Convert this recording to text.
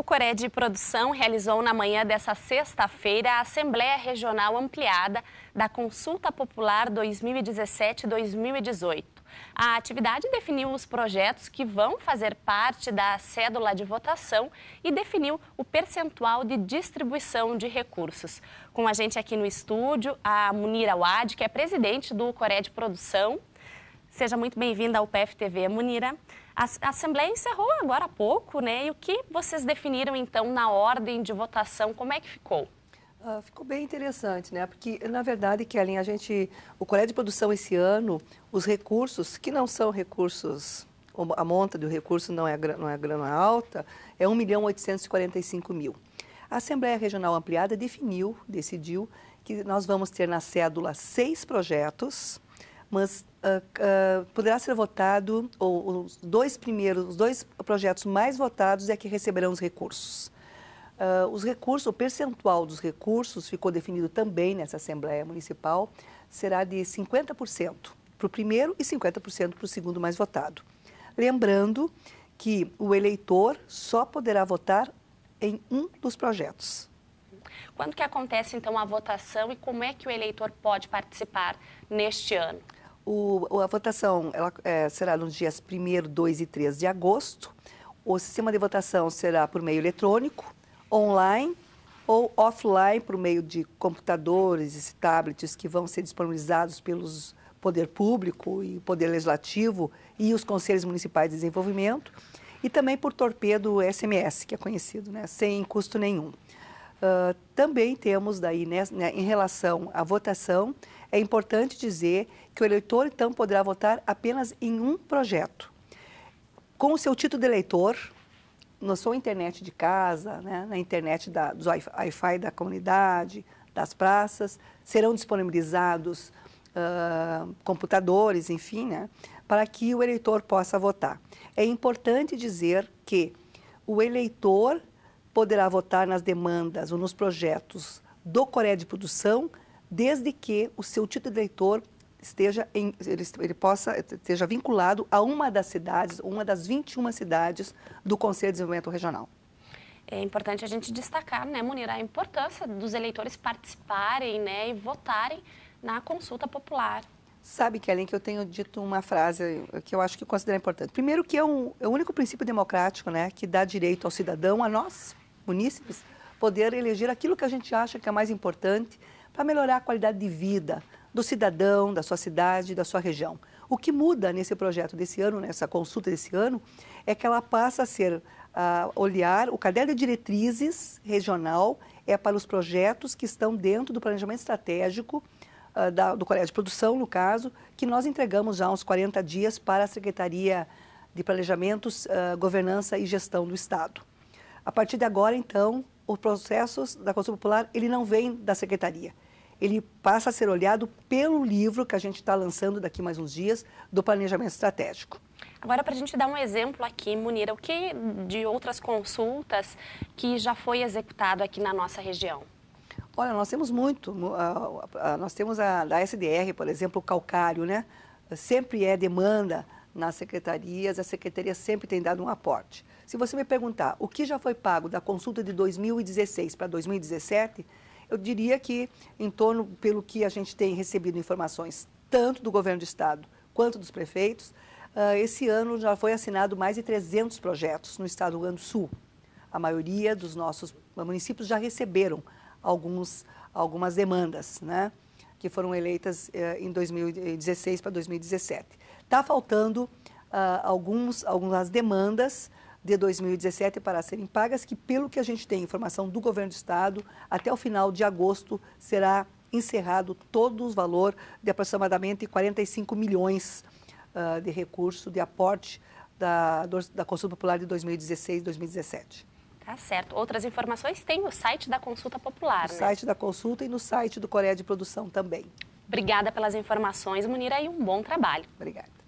O Coré de Produção realizou na manhã dessa sexta-feira a Assembleia Regional Ampliada da Consulta Popular 2017-2018. A atividade definiu os projetos que vão fazer parte da cédula de votação e definiu o percentual de distribuição de recursos. Com a gente aqui no estúdio, a Munira Wad, que é presidente do Coré de Produção. Seja muito bem-vinda ao PFTV, Munira. A Assembleia encerrou agora há pouco, né? E o que vocês definiram, então, na ordem de votação? Como é que ficou? Uh, ficou bem interessante, né? Porque, na verdade, Kellen, a gente, o Colégio de Produção esse ano, os recursos, que não são recursos, a monta do recurso não é, não é grana alta, é 1 milhão 845 mil. A Assembleia Regional Ampliada definiu, decidiu, que nós vamos ter na cédula seis projetos, mas uh, uh, poderá ser votado, ou os dois primeiros, os dois projetos mais votados é que receberão os recursos. Uh, os recursos, o percentual dos recursos ficou definido também nessa Assembleia Municipal, será de 50% para o primeiro e 50% para o segundo mais votado. Lembrando que o eleitor só poderá votar em um dos projetos. Quando que acontece então a votação e como é que o eleitor pode participar neste ano? O, a votação ela, é, será nos dias 1, 2 e 3 de agosto. O sistema de votação será por meio eletrônico, online ou offline, por meio de computadores e tablets que vão ser disponibilizados pelos Poder Público e Poder Legislativo e os Conselhos Municipais de Desenvolvimento, e também por torpedo SMS, que é conhecido, né? sem custo nenhum. Uh, também temos daí, né, né, em relação à votação, é importante dizer que o eleitor, então, poderá votar apenas em um projeto. Com o seu título de eleitor, na sua internet de casa, né, na internet da, dos Wi-Fi da comunidade, das praças, serão disponibilizados uh, computadores, enfim, né, para que o eleitor possa votar. É importante dizer que o eleitor poderá votar nas demandas ou nos projetos do Coreia de Produção, desde que o seu título de eleitor esteja em, ele, ele, possa esteja vinculado a uma das cidades, uma das 21 cidades do Conselho de Desenvolvimento Regional. É importante a gente destacar, né, Munir, a importância dos eleitores participarem, né, e votarem na consulta popular. Sabe, Kellen, que eu tenho dito uma frase que eu acho que considero importante. Primeiro que é, um, é o único princípio democrático, né, que dá direito ao cidadão, a nós, munícipes, poder eleger aquilo que a gente acha que é mais importante para melhorar a qualidade de vida do cidadão, da sua cidade, da sua região. O que muda nesse projeto desse ano, nessa consulta desse ano, é que ela passa a ser a olhar o caderno de diretrizes regional é para os projetos que estão dentro do planejamento estratégico uh, da, do Colégio de Produção, no caso, que nós entregamos já há uns 40 dias para a Secretaria de Planejamentos, uh, Governança e Gestão do Estado. A partir de agora, então, os processos da consulta popular, ele não vem da secretaria. Ele passa a ser olhado pelo livro que a gente está lançando daqui mais uns dias, do planejamento estratégico. Agora, para a gente dar um exemplo aqui, Munira, o que de outras consultas que já foi executado aqui na nossa região? Olha, nós temos muito. Nós temos a da SDR, por exemplo, o calcário, né? Sempre é demanda nas secretarias, a secretaria sempre tem dado um aporte. Se você me perguntar o que já foi pago da consulta de 2016 para 2017, eu diria que, em torno, pelo que a gente tem recebido informações tanto do governo do Estado quanto dos prefeitos, uh, esse ano já foi assinado mais de 300 projetos no Estado do Rio Grande do Sul. A maioria dos nossos municípios já receberam alguns, algumas demandas, né? que foram eleitas eh, em 2016 para 2017. Está faltando ah, alguns, algumas demandas de 2017 para serem pagas, que, pelo que a gente tem informação do governo do Estado, até o final de agosto será encerrado todo o valor de aproximadamente 45 milhões ah, de recurso de aporte da, da Consulta Popular de 2016 2017. Tá certo. Outras informações tem no site da Consulta Popular, no né? site da Consulta e no site do Coreia de Produção também. Obrigada pelas informações, Munira, e um bom trabalho. Obrigada.